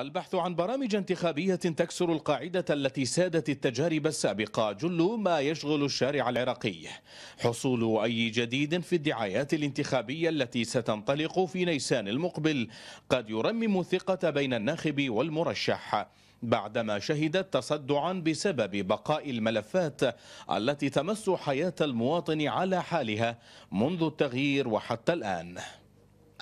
البحث عن برامج انتخابية تكسر القاعدة التي سادت التجارب السابقة جل ما يشغل الشارع العراقي حصول أي جديد في الدعايات الانتخابية التي ستنطلق في نيسان المقبل قد يرمم الثقة بين الناخب والمرشح بعدما شهدت تصدعا بسبب بقاء الملفات التي تمس حياة المواطن على حالها منذ التغيير وحتى الآن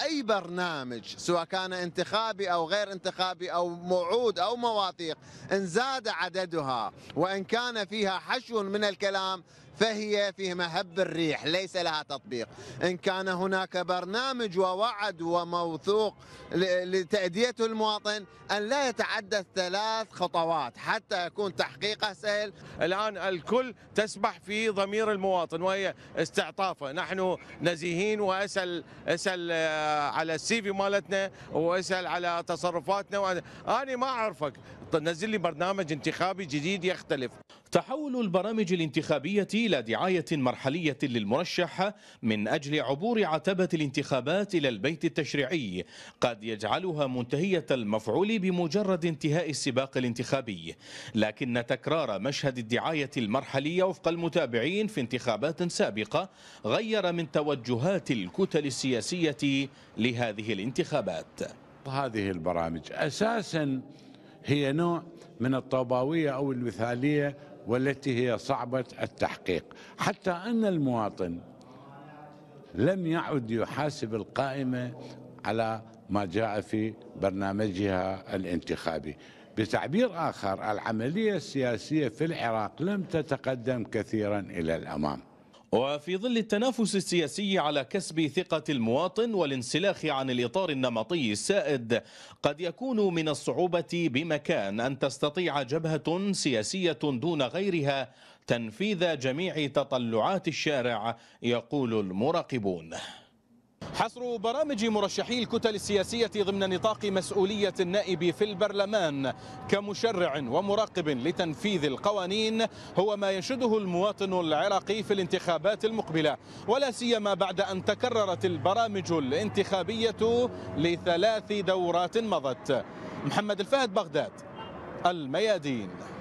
اي برنامج سواء كان انتخابي او غير انتخابي او موعود او مواثيق ان زاد عددها وان كان فيها حشو من الكلام فهي في مهب الريح ليس لها تطبيق إن كان هناك برنامج ووعد وموثوق لتأدية المواطن أن لا يتعدى ثلاث خطوات حتى يكون تحقيقه سهل الآن الكل تسبح في ضمير المواطن وهي استعطافه نحن نزيهين وأسأل أسأل آه، على السي في مالتنا وأسأل على تصرفاتنا أنا ما أعرفك نزل لي برنامج انتخابي جديد يختلف تحول البرامج الانتخابية إلى دعاية مرحلية للمرشح من أجل عبور عتبة الانتخابات إلى البيت التشريعي قد يجعلها منتهية المفعول بمجرد انتهاء السباق الانتخابي لكن تكرار مشهد الدعاية المرحلية وفق المتابعين في انتخابات سابقة غير من توجهات الكتل السياسية لهذه الانتخابات هذه البرامج أساساً هي نوع من الطوباوية أو المثالية والتي هي صعبة التحقيق حتى أن المواطن لم يعد يحاسب القائمة على ما جاء في برنامجها الانتخابي بتعبير آخر العملية السياسية في العراق لم تتقدم كثيرا إلى الأمام وفي ظل التنافس السياسي على كسب ثقة المواطن والانسلاخ عن الإطار النمطي السائد قد يكون من الصعوبة بمكان أن تستطيع جبهة سياسية دون غيرها تنفيذ جميع تطلعات الشارع يقول المراقبون حصر برامج مرشحي الكتل السياسية ضمن نطاق مسؤولية النائب في البرلمان كمشرع ومراقب لتنفيذ القوانين هو ما يشده المواطن العراقي في الانتخابات المقبلة ولا سيما بعد أن تكررت البرامج الانتخابية لثلاث دورات مضت محمد الفهد بغداد الميادين